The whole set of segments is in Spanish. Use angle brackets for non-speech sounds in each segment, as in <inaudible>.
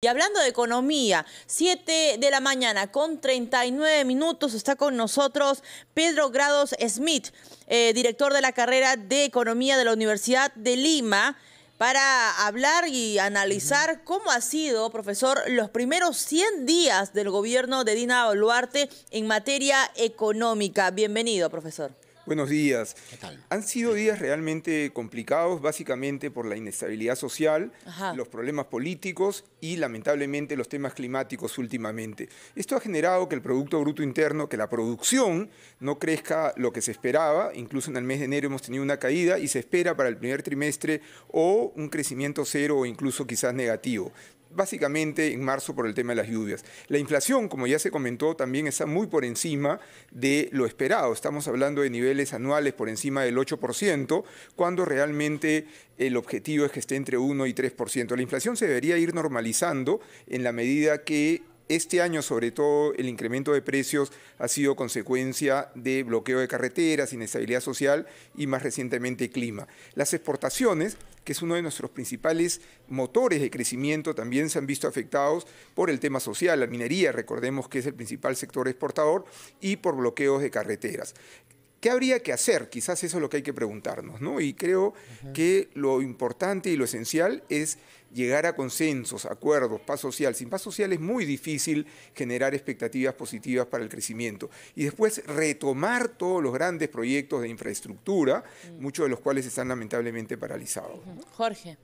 Y hablando de economía, 7 de la mañana con 39 minutos está con nosotros Pedro Grados Smith, eh, director de la carrera de Economía de la Universidad de Lima, para hablar y analizar cómo ha sido, profesor, los primeros 100 días del gobierno de Dina Boluarte en materia económica. Bienvenido, profesor. Buenos días. Han sido días realmente complicados, básicamente por la inestabilidad social, los problemas políticos y lamentablemente los temas climáticos últimamente. Esto ha generado que el Producto Bruto Interno, que la producción no crezca lo que se esperaba, incluso en el mes de enero hemos tenido una caída y se espera para el primer trimestre o un crecimiento cero o incluso quizás negativo básicamente en marzo por el tema de las lluvias. La inflación, como ya se comentó, también está muy por encima de lo esperado. Estamos hablando de niveles anuales por encima del 8%, cuando realmente el objetivo es que esté entre 1 y 3%. La inflación se debería ir normalizando en la medida que este año, sobre todo, el incremento de precios ha sido consecuencia de bloqueo de carreteras, inestabilidad social y más recientemente clima. Las exportaciones, que es uno de nuestros principales motores de crecimiento, también se han visto afectados por el tema social, la minería, recordemos que es el principal sector exportador, y por bloqueos de carreteras. ¿Qué habría que hacer? Quizás eso es lo que hay que preguntarnos, ¿no? Y creo que lo importante y lo esencial es llegar a consensos, acuerdos, paz social. Sin paz social es muy difícil generar expectativas positivas para el crecimiento. Y después retomar todos los grandes proyectos de infraestructura, mm. muchos de los cuales están lamentablemente paralizados. Jorge.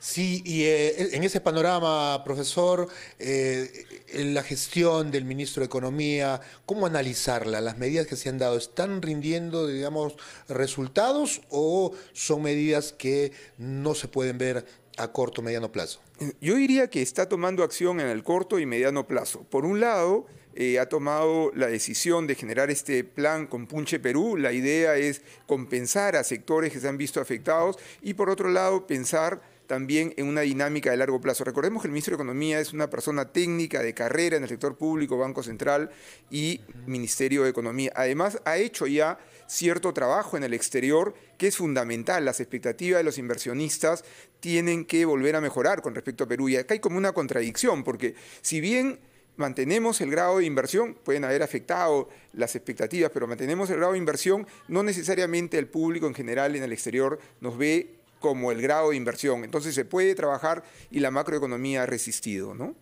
Sí, y eh, en ese panorama, profesor, eh, la gestión del ministro de Economía, ¿cómo analizarla? ¿Las medidas que se han dado están rindiendo, digamos, resultados o son medidas que no se pueden ver a corto, mediano plazo? Yo diría que está tomando acción en el corto y mediano plazo. Por un lado, eh, ha tomado la decisión de generar este plan con Punche Perú. La idea es compensar a sectores que se han visto afectados y por otro lado pensar también en una dinámica de largo plazo. Recordemos que el ministro de Economía es una persona técnica de carrera en el sector público, Banco Central y Ministerio de Economía. Además, ha hecho ya cierto trabajo en el exterior que es fundamental. Las expectativas de los inversionistas tienen que volver a mejorar con respecto a Perú. Y acá hay como una contradicción, porque si bien mantenemos el grado de inversión, pueden haber afectado las expectativas, pero mantenemos el grado de inversión, no necesariamente el público en general en el exterior nos ve como el grado de inversión. Entonces se puede trabajar y la macroeconomía ha resistido, ¿no?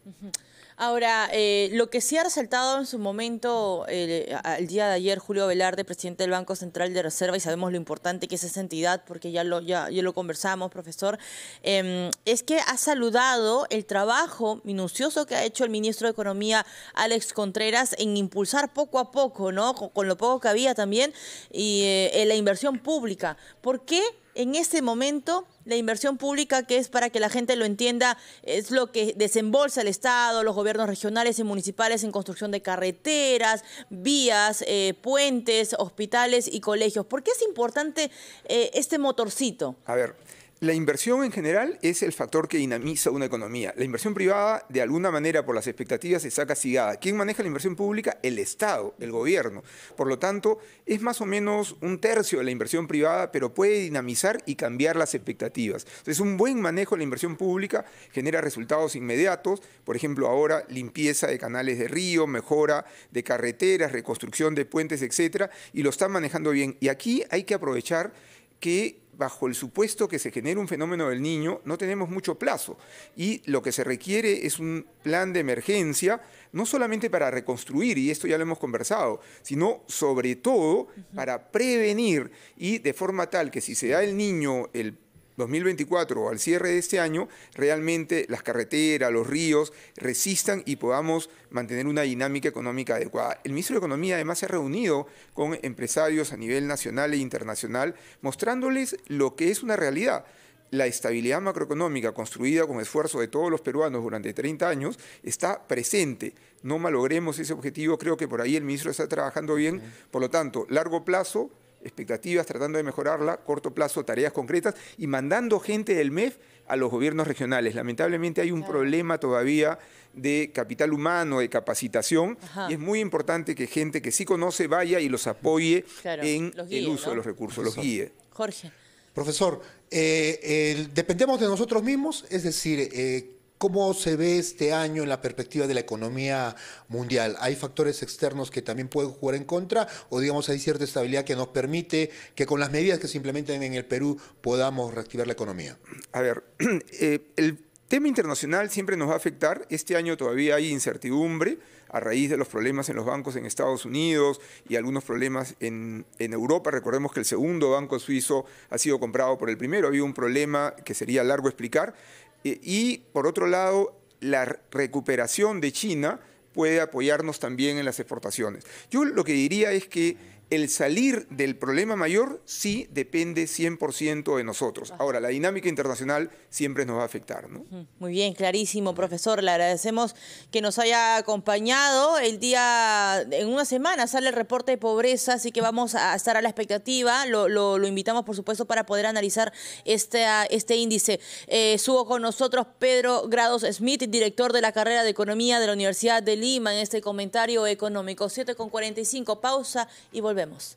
Ahora, eh, lo que sí ha resaltado en su momento, el día de ayer, Julio Velarde, presidente del Banco Central de Reserva, y sabemos lo importante que es esa entidad, porque ya lo, ya, conversamos, profesor, em, es que ha saludado el trabajo minucioso que ha hecho el ministro de Economía, Alex Contreras, en impulsar poco a poco, ¿no? Con, lo poco que había también, y eh, la inversión pública. ¿Por qué? en ese momento la inversión pública, que es para que la gente lo entienda, es lo que desembolsa el Estado, los gobiernos regionales y municipales en construcción de carreteras, vías, eh, puentes, hospitales y colegios. ¿Por qué es importante eh, este motorcito? A ver, la inversión en general es el factor que dinamiza una economía. La inversión privada, de alguna manera, por las expectativas, está castigada. ¿Quién maneja la inversión pública? El Estado, el gobierno. Por lo tanto, es más o menos un tercio de la inversión privada, pero puede dinamizar y cambiar las expectativas. Entonces, un buen manejo de la inversión pública genera resultados inmediatos. Por ejemplo, ahora limpieza de canales de río, mejora de carreteras, reconstrucción de puentes, etcétera, y lo están manejando bien. Y aquí hay que aprovechar que bajo el supuesto que se genere un fenómeno del niño, no tenemos mucho plazo y lo que se requiere es un plan de emergencia, no solamente para reconstruir, y esto ya lo hemos conversado, sino sobre todo para prevenir y de forma tal que si se da el niño el 2024 o al cierre de este año, realmente las carreteras, los ríos resistan y podamos mantener una dinámica económica adecuada. El ministro de Economía además se ha reunido con empresarios a nivel nacional e internacional mostrándoles lo que es una realidad la estabilidad macroeconómica construida con esfuerzo de todos los peruanos durante 30 años está presente. No malogremos ese objetivo, creo que por ahí el ministro está trabajando bien. Por lo tanto, largo plazo, expectativas, tratando de mejorarla, corto plazo, tareas concretas y mandando gente del MEF a los gobiernos regionales. Lamentablemente hay un problema todavía de capital humano, de capacitación, y es muy importante que gente que sí conoce vaya y los apoye en el uso de los recursos, los guíe. Jorge. Profesor, eh, eh, dependemos de nosotros mismos, es decir, eh, ¿Cómo se ve este año en la perspectiva de la economía mundial? ¿Hay factores externos que también pueden jugar en contra o digamos hay cierta estabilidad que nos permite que con las medidas que se implementen en el Perú podamos reactivar la economía? A ver, <clears throat> eh, el tema internacional siempre nos va a afectar. Este año todavía hay incertidumbre a raíz de los problemas en los bancos en Estados Unidos y algunos problemas en, Europa. Recordemos que el segundo banco suizo ha sido comprado por el primero. Había un problema que sería largo explicar y por otro lado, la recuperación de China puede apoyarnos también en las exportaciones. Yo lo que diría es que el salir del problema mayor sí depende 100% de nosotros. Ahora, la dinámica internacional siempre nos va a afectar. Muy bien, clarísimo, profesor. Le agradecemos que nos haya acompañado. El día, en una semana sale el reporte de pobreza, así que vamos a estar a la expectativa. Lo, invitamos, por supuesto, para poder analizar este, este índice. Eh, subo con nosotros Pedro Grados Smith, director de la carrera de Economía de la Universidad de Lima, en este comentario económico. 7 con 45, pausa y volvemos vemos.